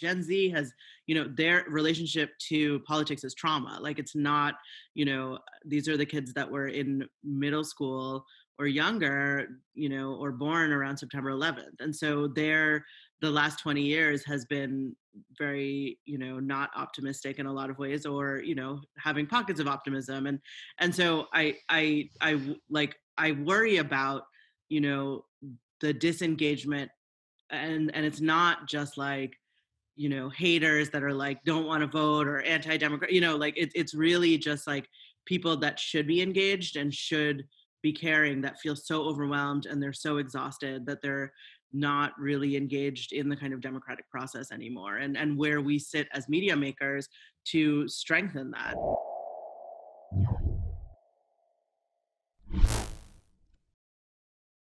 Gen Z has, you know, their relationship to politics is trauma. Like it's not, you know, these are the kids that were in middle school or younger, you know, or born around September 11th. And so their the last 20 years has been very, you know, not optimistic in a lot of ways or, you know, having pockets of optimism and and so I I I like I worry about, you know, the disengagement and and it's not just like you know haters that are like don't want to vote or anti-democrat you know like it, it's really just like people that should be engaged and should be caring that feel so overwhelmed and they're so exhausted that they're not really engaged in the kind of democratic process anymore and and where we sit as media makers to strengthen that